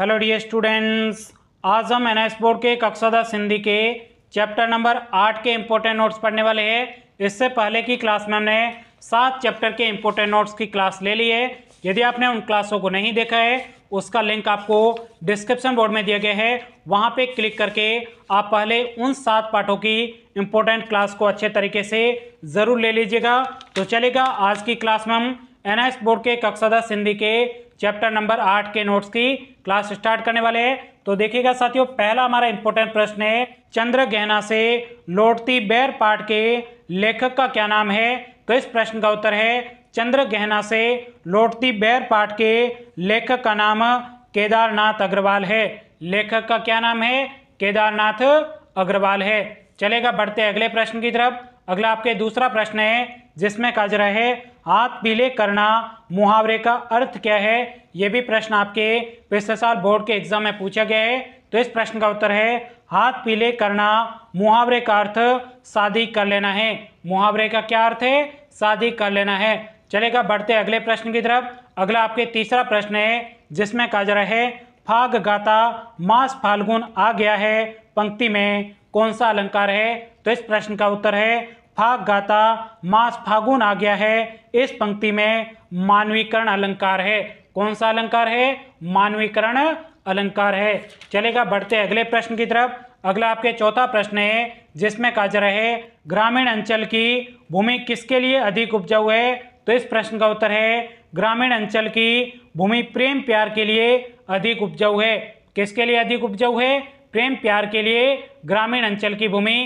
hello dear students आज हम N board के कक्षा दस हिंदी के चैप्टर नंबर आठ के इम्पोर्टेंट नोट्स पढ़ने वाले हैं इससे पहले की क्लास में हमने सात चैप्टर के इम्पोर्टेंट नोट्स की क्लास ले ली है यदि आपने उन क्लासों को नहीं देखा है उसका लिंक आपको डिस्क्रिप्शन बोर्ड में दिया गया है वहाँ पर क्लिक करके आप पहले उन सात पाठों की इम्पोर्टेंट क्लास को अच्छे तरीके से ज़रूर ले लीजिएगा तो चलेगा आज की क्लास में हम एन बोर्ड के कक्षा दस हिंदी के चैप्टर नंबर आठ के नोट्स की क्लास स्टार्ट करने वाले हैं तो देखिएगा साथियों पहला हमारा इंपॉर्टेंट प्रश्न है चंद्र गहना से लौटती बैर पाठ के लेखक का क्या नाम है तो इस प्रश्न का उत्तर है चंद्र गहना से लौटती बैर पाठ के लेखक का नाम केदारनाथ अग्रवाल है लेखक का क्या नाम है केदारनाथ अग्रवाल है चलेगा बढ़ते अगले प्रश्न की तरफ अगला आपके दूसरा प्रश्न है जिसमें कज रहे हाथ पीले करना मुहावरे का अर्थ क्या है ये भी प्रश्न आपके पिछले साल बोर्ड के एग्जाम में पूछा गया है तो इस प्रश्न का उत्तर है हाथ पीले करना मुहावरे का अर्थ शादी कर लेना है मुहावरे का क्या अर्थ है शादी कर लेना है चलेगा बढ़ते अगले प्रश्न की तरफ अगला आपके तीसरा प्रश्न है जिसमें कहा जा रहा है फाग गाता मास फाल्गुन आ गया है पंक्ति में कौन सा अलंकार है तो इस प्रश्न का उत्तर है फाग गाता मास फागुन आ गया है इस पंक्ति में मानवीकरण अलंकार है कौन सा अलंकार है मानवीकरण अलंकार है चलेगा बढ़ते अगले प्रश्न की तरफ अगला आपके चौथा प्रश्न है जिसमें कहा जा रहा है ग्रामीण अंचल की भूमि किसके लिए अधिक उपजाऊ है तो इस प्रश्न का उत्तर है ग्रामीण अंचल की भूमि प्रेम प्यार के लिए अधिक उपजाऊ है किसके लिए अधिक उपजाऊ है प्रेम प्यार के लिए ग्रामीण अंचल की भूमि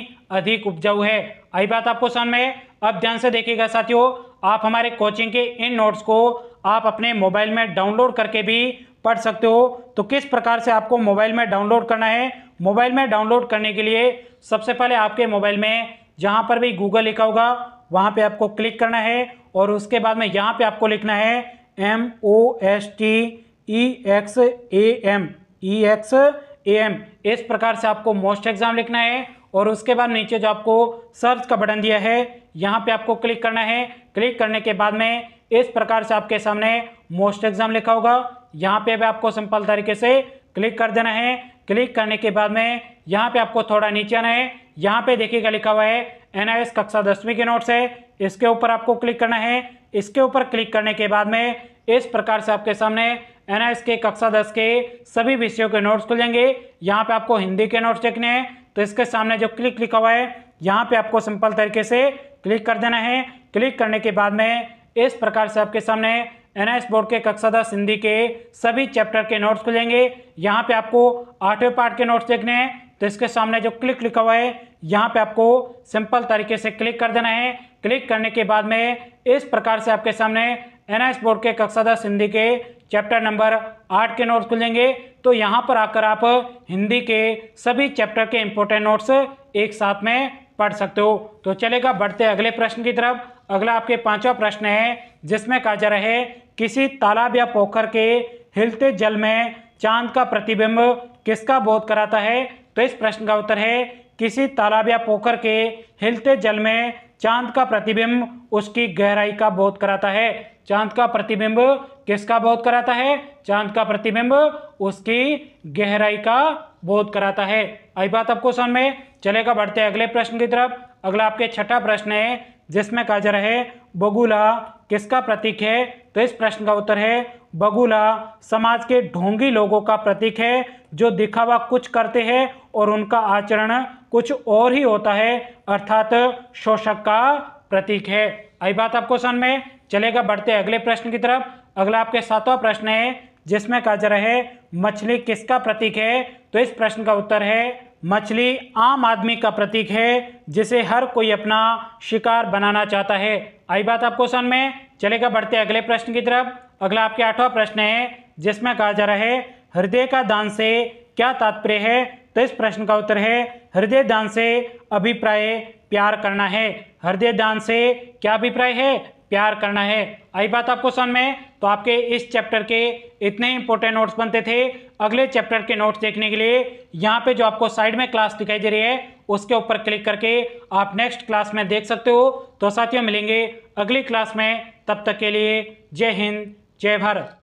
अधिक उपजाऊ है आई बात आपको समझ में अब ध्यान से देखिएगा साथियों आप हमारे कोचिंग के इन नोट्स को आप अपने मोबाइल में डाउनलोड करके भी पढ़ सकते हो तो किस प्रकार से आपको मोबाइल में डाउनलोड करना है मोबाइल में डाउनलोड करने के लिए सबसे पहले आपके मोबाइल में जहाँ पर भी गूगल लिखा होगा वहाँ पर आपको क्लिक करना है और उसके बाद में यहाँ पर आपको लिखना है M O S T E X A M E X A M इस प्रकार से आपको मोस्ट एग्ज़ाम लिखना है और उसके बाद नीचे जो आपको सर्च का बटन दिया है यहाँ पे आपको क्लिक करना है क्लिक करने के बाद में इस प्रकार से आपके सामने मोस्ट एग्ज़ाम लिखा होगा यहाँ पे भी आपको सिंपल तरीके से क्लिक कर देना है क्लिक करने के बाद में यहाँ पे आपको थोड़ा नीचे आना है यहाँ पे देखिएगा लिखा हुआ है एन कक्षा दसवीं के नोट्स है इसके ऊपर आपको क्लिक करना है इसके ऊपर क्लिक करने के बाद में इस प्रकार से आपके सामने एन एस के कक्षा दस के सभी विषयों के नोट्स खुलेंगे यहाँ पे आपको हिंदी के नोट्स देखने हैं तो इसके सामने जो क्लिक लिखा हुआ है यहाँ पे आपको सिंपल तरीके से क्लिक कर देना है क्लिक करने के बाद में इस प्रकार से आपके सामने एन बोर्ड के कक्षा दस हिंदी के सभी चैप्टर के नोट्स खुलेंगे यहाँ पे आपको आठवें पार्ट के नोट्स देखने हैं तो इसके सामने जो क्लिक लिखा हुआ है यहाँ पे आपको सिंपल तरीके से क्लिक कर देना है क्लिक करने के बाद में इस प्रकार से आपके सामने एन बोर्ड के कक्षा दस हिंदी के चैप्टर नंबर आठ के नोट्स खुलेंगे तो यहाँ पर आकर आप हिंदी के सभी चैप्टर के इम्पोर्टेंट नोट्स एक साथ में पढ़ सकते हो तो चलेगा बढ़ते अगले प्रश्न की तरफ अगला आपके पांचवा प्रश्न है जिसमें कहा जा रहा है किसी तालाब या पोखर के हिलते जल में चांद का प्रतिबिंब किसका बोध कराता है तो इस प्रश्न का उत्तर है किसी तालाब या पोखर के हिलते जल में चांद का प्रतिबिंब उसकी गहराई का बोध कराता है चांद का प्रतिबिंब किसका बोध कराता है चांद का प्रतिबिंब उसकी गहराई का बोध कराता है आई बात आपको समझ में चलेगा बढ़ते अगले प्रश्न की तरफ अगला आपके छठा प्रश्न है जिसमें कहा जा रहा है बगुला किसका प्रतीक है तो इस प्रश्न का उत्तर है बगुला समाज के ढोंगी लोगों का प्रतीक है जो दिखावा कुछ करते हैं और उनका आचरण कुछ और ही होता है अर्थात शोषक का प्रतीक है आई बात आपको समझ में चलेगा बढ़ते अगले प्रश्न की तरफ अगला आपके सातवां प्रश्न है जिसमें कहा जा रहा है मछली किसका प्रतीक है तो इस प्रश्न का उत्तर है मछली आम आदमी का प्रतीक है जिसे हर कोई अपना शिकार बनाना चाहता है आई बात आपको क्वेश्चन में चलेगा बढ़ते अगले प्रश्न की तरफ अगला आपके आठवां प्रश्न है जिसमें कहा जा रहा है हृदय का दान से क्या तात्पर्य है तो इस प्रश्न का उत्तर है हृदय दान से अभिप्राय प्यार करना है हृदय दान से क्या अभिप्राय है प्यार करना है आई बात आपको समझ में तो आपके इस चैप्टर के इतने इंपॉर्टेंट नोट्स बनते थे अगले चैप्टर के नोट्स देखने के लिए यहाँ पे जो आपको साइड में क्लास दिखाई दे रही है उसके ऊपर क्लिक करके आप नेक्स्ट क्लास में देख सकते हो तो साथियों मिलेंगे अगली क्लास में तब तक के लिए जय हिंद जय भारत